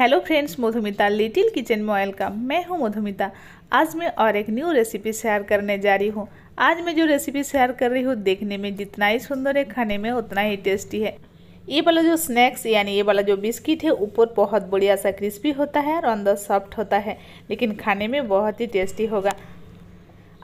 hello friends Madhumita little kitchen में welcome मैं हूं मधुमिता आज मैं और एक न्यू रेसिपी शेयर करने जा रही हूं आज मैं जो रेसिपी शेयर कर रही हूं देखने में जितना ही सुंदर है खाने में उतना ही टेस्टी है ये वाला जो स्नैक्स यानी ये वाला जो बिस्किट है ऊपर बहुत बढ़िया सा क्रिस्पी होता है और अंदर सॉफ्ट होता है लेकिन खाने में बहुत ही टेस्टी होगा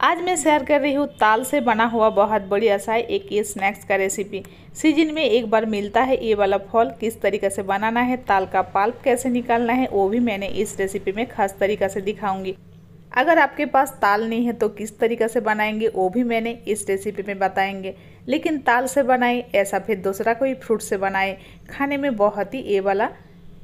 आज मैं शेयर कर रही हूँ ताल से बना हुआ बहुत बढ़िया सा एक ये स्नैक्स का रेसिपी सीजन में एक बार मिलता है ये वाला फल किस तरीके से बनाना है ताल का पाल्प कैसे निकालना है वो भी मैंने इस रेसिपी में खास तरीका से दिखाऊंगी अगर आपके पास ताल नहीं है तो किस तरीके से बनाएंगे वो भी मैंने इस रेसिपी में बताएंगे लेकिन ताल से बनाए ऐसा फिर दूसरा कोई फ्रूट से बनाए खाने में बहुत ही ये वाला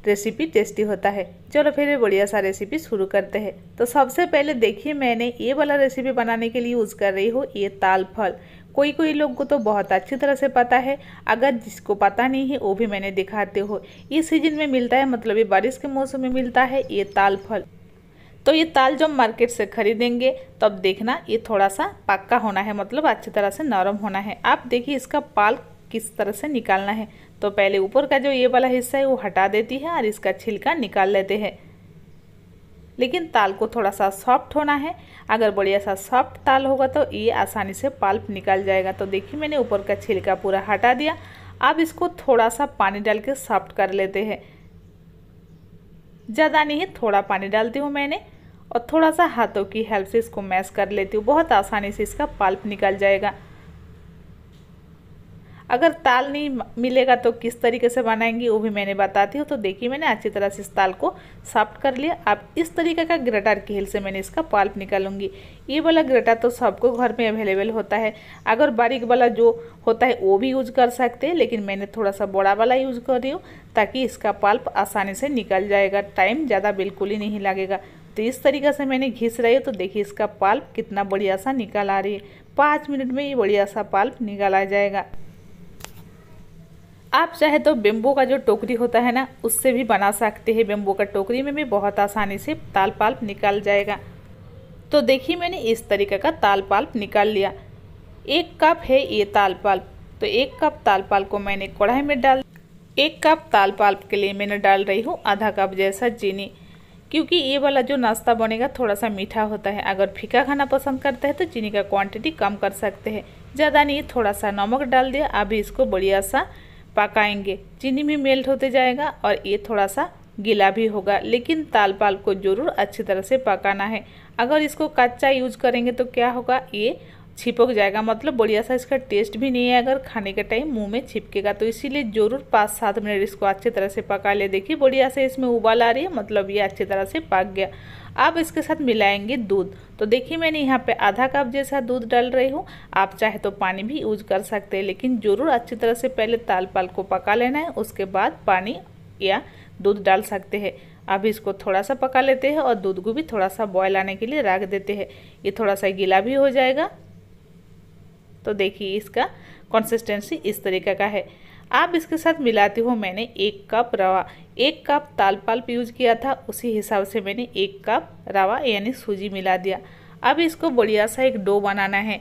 रेसिपी टेस्टी होता है चलो फिर बढ़िया सा रेसिपी शुरू करते हैं तो सबसे पहले देखिए मैंने ये वाला रेसिपी बनाने के लिए यूज़ कर रही हूँ ये ताल फल कोई कोई लोग को तो बहुत अच्छी तरह से पता है अगर जिसको पता नहीं है वो भी मैंने दिखाते हो इस सीजन में मिलता है मतलब ये बारिश के मौसम में मिलता है ये ताल फल तो ये ताल जब मार्केट से खरीदेंगे तब देखना ये थोड़ा सा पक्का होना है मतलब अच्छी तरह से नरम होना है आप देखिए इसका पाल किस तरह से निकालना है तो पहले ऊपर का जो ये वाला हिस्सा है वो हटा देती है और इसका छिलका निकाल लेते हैं लेकिन ताल को थोड़ा सा सॉफ्ट होना है अगर बढ़िया सा सॉफ्ट ताल होगा तो ये आसानी से पाल्प निकाल जाएगा तो देखिए मैंने ऊपर का छिलका पूरा हटा दिया अब इसको थोड़ा सा पानी डाल के सॉफ्ट कर लेते हैं ज़्यादा नहीं थोड़ा पानी डालती हूँ मैंने और थोड़ा सा हाथों की हेल्प से इसको मैश कर लेती हूँ बहुत आसानी से इसका पाल्प निकल जाएगा अगर ताल नहीं मिलेगा तो किस तरीके से बनाएंगी वो भी मैंने बताती हूँ तो देखिए मैंने अच्छी तरह से इस ताल को साफ्ट कर लिया अब इस तरीके का ग्रेटर की हिल से मैंने इसका पाल्प निकालूंगी ये वाला ग्रेटर तो सबको घर में अवेलेबल होता है अगर बारीक वाला जो होता है वो भी यूज कर सकते हैं लेकिन मैंने थोड़ा सा बड़ा वाला यूज कर रही हूँ ताकि इसका पाल्प आसानी से निकल जाएगा टाइम ज़्यादा बिल्कुल ही नहीं लगेगा तो इस तरीके से मैंने घिस रही हूँ तो देखिए इसका पाल्प कितना बढ़िया सा निकल आ रही है पाँच मिनट में ये बढ़िया सा पाल्प निकाला जाएगा आप चाहे तो बेम्बो का जो टोकरी होता है ना उससे भी बना सकते हैं बेम्बो का टोकरी में भी बहुत आसानी से ताल पाल्प निकाल जाएगा तो देखिए मैंने इस तरीके का ताल पाल्प निकाल लिया एक कप है ये ताल पाल्प तो एक कप ताल पाल्प को मैंने कढ़ाई में डाल एक कप ताल पाल्प के लिए मैंने डाल रही हूँ आधा कप जैसा चीनी क्योंकि ये वाला जो नाश्ता बनेगा थोड़ा सा मीठा होता है अगर फीका खाना पसंद करते हैं तो चीनी का क्वांटिटी कम कर सकते हैं ज़्यादा नहीं थोड़ा सा नमक डाल दिया अभी इसको बढ़िया सा पकाएंगे चीनी भी मेल्ट होते जाएगा और ये थोड़ा सा गीला भी होगा लेकिन ताल पाल को ज़रूर अच्छी तरह से पकाना है अगर इसको कच्चा यूज करेंगे तो क्या होगा ये छिपक जाएगा मतलब बढ़िया सा इसका टेस्ट भी नहीं है अगर खाने के टाइम मुंह में छिपकेगा तो इसीलिए ज़रूर पाँच सात मिनट इसको अच्छी तरह से पका ले देखिए बढ़िया से इसमें उबाल आ रही है मतलब ये अच्छी तरह से पक गया अब इसके साथ मिलाएंगे दूध तो देखिए मैंने यहाँ पे आधा कप जैसा दूध डाल रही हूँ आप चाहे तो पानी भी यूज कर सकते हैं लेकिन ज़रूर अच्छी तरह से पहले ताल पाल को पका लेना है उसके बाद पानी या दूध डाल सकते हैं अब इसको थोड़ा सा पका लेते हैं और दूध को भी थोड़ा सा बॉयल आने के लिए रख देते हैं ये थोड़ा सा गीला भी हो जाएगा तो देखिए इसका कंसिस्टेंसी इस तरीके का है आप इसके साथ मिलाती हो मैंने एक कप रवा एक कप ताल पाल्प यूज किया था उसी हिसाब से मैंने एक कप रवा यानी सूजी मिला दिया अब इसको बढ़िया सा एक डो बनाना है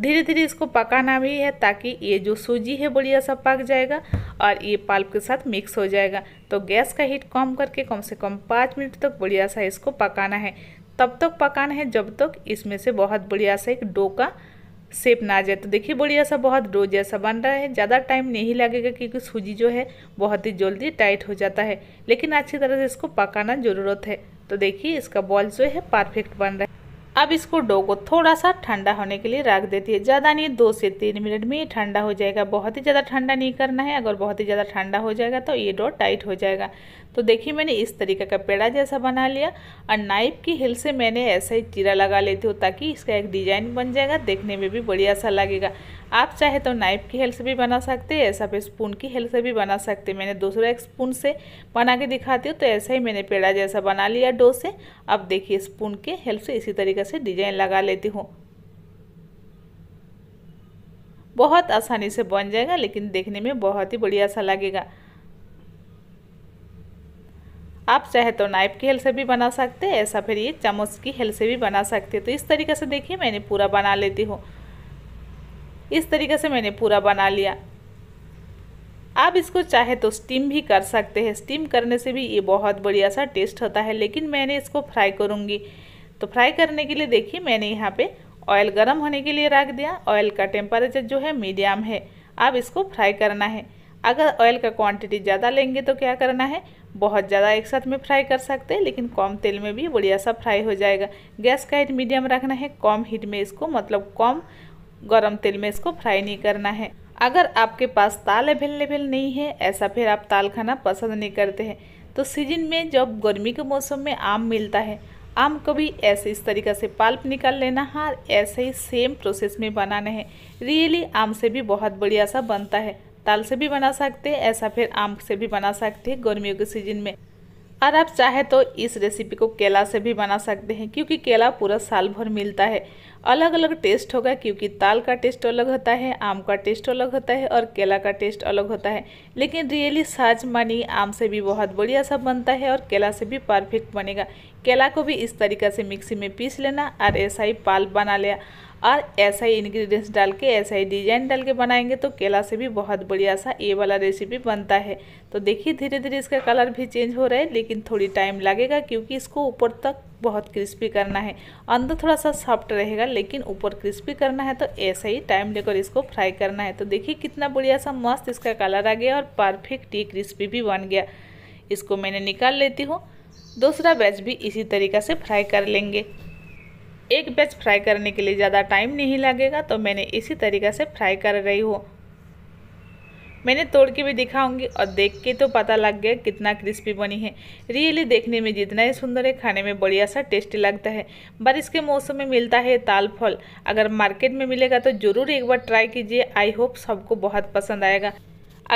धीरे धीरे इसको पकाना भी है ताकि ये जो सूजी है बढ़िया सा पक जाएगा और ये पाल्प के साथ मिक्स हो जाएगा तो गैस का हीट कम करके कम से कम पाँच मिनट तक बढ़िया सा इसको पकाना है तब तक पकाना है जब तक इसमें से बहुत बढ़िया सा एक डो का सेप ना जाए तो देखिए बढ़िया सा बहुत डो जैसा बन रहा है ज़्यादा टाइम नहीं लगेगा क्योंकि सूजी जो है बहुत ही जल्दी टाइट हो जाता है लेकिन अच्छी तरह से इसको पकाना ज़रूरत है तो देखिए इसका बॉल जो है परफेक्ट बन रहा है अब इसको डो को थोड़ा सा ठंडा होने के लिए रख देती है ज़्यादा नहीं दो से तीन मिनट में ये ठंडा हो जाएगा बहुत ही ज़्यादा ठंडा नहीं करना है अगर बहुत ही ज़्यादा ठंडा हो जाएगा तो ये डो टाइट हो जाएगा तो देखिए मैंने इस तरीके का पेड़ा जैसा बना लिया और नाइफ की हिल से मैंने ऐसा ही चीरा लगा लेती हूँ ताकि इसका एक डिजाइन बन जाएगा देखने में भी बढ़िया सा लगेगा आप चाहे तो नाइफ की हेल्प से भी बना सकते हैं ऐसा फिर स्पून की हेल्प से भी बना सकते हैं मैंने दूसरा एक स्पून से बना के दिखाती हूँ तो ऐसा ही मैंने पेड़ा जैसा बना लिया डो से अब देखिए स्पून के हेल्प से इसी तरीके से डिजाइन लगा लेती हूँ बहुत आसानी से बन जाएगा लेकिन देखने में बहुत ही बढ़िया सा लगेगा आप चाहे तो नाइफ की हेल्प से भी बना सकते हैं ऐसा फिर ये चम्मच की हेल्प से भी बना सकते हैं तो इस तरीके से देखिए मैंने पूरा बना लेती हूँ इस तरीके से मैंने पूरा बना लिया आप इसको चाहे तो स्टीम भी कर सकते हैं स्टीम करने से भी ये बहुत बढ़िया सा टेस्ट होता है लेकिन मैंने इसको फ्राई करूँगी तो फ्राई करने के लिए देखिए मैंने यहाँ पे ऑयल गर्म होने के लिए रख दिया ऑयल का टेम्परेचर जो है मीडियम है अब इसको फ्राई करना है अगर ऑयल का क्वांटिटी ज़्यादा लेंगे तो क्या करना है बहुत ज़्यादा एक साथ में फ्राई कर सकते हैं लेकिन कम तेल में भी बढ़िया सा फ्राई हो जाएगा गैस का हीट मीडियम रखना है कम हीट में इसको मतलब कम गरम तेल में इसको फ्राई नहीं करना है अगर आपके पास ताल अवेलेबल नहीं है ऐसा फिर आप ताल खाना पसंद नहीं करते हैं तो सीजन में जब गर्मी के मौसम में आम मिलता है आम को भी ऐसे इस तरीक़े से पाल्प निकाल लेना है हाँ, और ऐसे ही सेम प्रोसेस में बनाना है रियली आम से भी बहुत बढ़िया सा बनता है दाल से भी बना सकते हैं ऐसा फिर आम से भी बना सकते हैं गर्मियों के सीजन में और आप चाहे तो इस रेसिपी को केला से भी बना सकते हैं क्योंकि केला पूरा साल भर मिलता है अलग अलग टेस्ट होगा क्योंकि ताल का टेस्ट अलग होता है आम का टेस्ट अलग होता है और केला का टेस्ट अलग होता है लेकिन रियली साज मानी आम से भी बहुत बढ़िया सा बनता है और केला से भी परफेक्ट बनेगा केला को भी इस तरीका से मिक्सी में पीस लेना और ऐसा ही पाल बना लिया और ऐसा ही इन्ग्रीडियंट्स डाल के ऐसा ही डिजाइन डाल के बनाएंगे तो केला से भी बहुत बढ़िया सा ये वाला रेसिपी बनता है तो देखिए धीरे धीरे इसका कलर भी चेंज हो रहा है लेकिन थोड़ी टाइम लगेगा क्योंकि इसको ऊपर तक बहुत क्रिस्पी करना है अंदर थोड़ा सा सॉफ्ट रहेगा लेकिन ऊपर क्रिस्पी करना है तो ऐसे ही टाइम लेकर इसको फ्राई करना है तो देखिए कितना बढ़िया सा मस्त इसका कलर आ गया और परफेक्ट ये क्रिस्पी भी बन गया इसको मैंने निकाल लेती हूँ दूसरा बैच भी इसी तरीका से फ्राई कर लेंगे एक बैच फ्राई करने के लिए ज़्यादा टाइम नहीं लगेगा तो मैंने इसी तरीक़े से फ्राई कर रही हूँ मैंने तोड़ के भी दिखाऊंगी और देख के तो पता लग गया कितना क्रिस्पी बनी है रियली देखने में जितना ही सुंदर है खाने में बढ़िया सा टेस्टी लगता है बारिश के मौसम में मिलता है ताल फल अगर मार्केट में मिलेगा तो ज़रूर एक बार ट्राई कीजिए आई होप सबको बहुत पसंद आएगा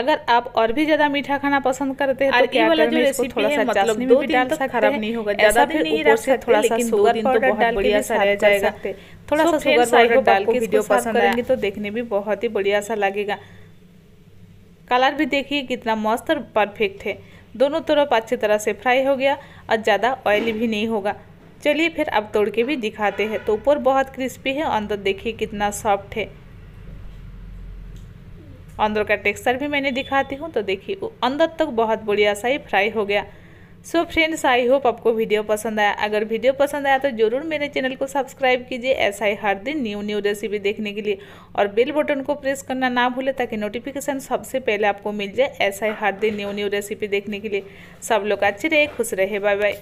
अगर आप और भी ज्यादा मीठा खाना पसंद करते हैं तो क्या वाला जो रेसिपी थोड़ा सा मतलब दो दिन तक खराब नहीं होगा ज्यादा भी नहीं रख सकते थोड़ा सा शुगर तो पाउडर डाल के सा रह जाएगा थोड़ा सा शुगर पाउडर डाल के वीडियो पसंद करेंगे तो देखने में बहुत ही बढ़िया सा लगेगा कलर भी देखिए कितना मस्त और परफेक्ट है दोनों तरफ अच्छी तरह से फ्राई हो गया और ज़्यादा ऑयली भी नहीं होगा चलिए फिर अब तोड़ के भी दिखाते हैं तो ऊपर बहुत क्रिस्पी है अंदर देखिए कितना सॉफ्ट है अंदर का टेक्सचर भी मैंने दिखाती हूँ तो देखिए अंदर तक बहुत बढ़िया सा ही फ्राई हो गया सो फ्रेंड्स आई होप आपको वीडियो पसंद आया अगर वीडियो पसंद आया तो ज़रूर मेरे चैनल को सब्सक्राइब कीजिए ऐसा ही हर दिन न्यू न्यू रेसिपी देखने के लिए और बेल बटन को प्रेस करना ना भूले ताकि नोटिफिकेशन सबसे पहले आपको मिल जाए ऐसा ही हर दिन न्यू न्यू रेसिपी देखने के लिए सब लोग अच्छे रहे खुश रहे बाय बाय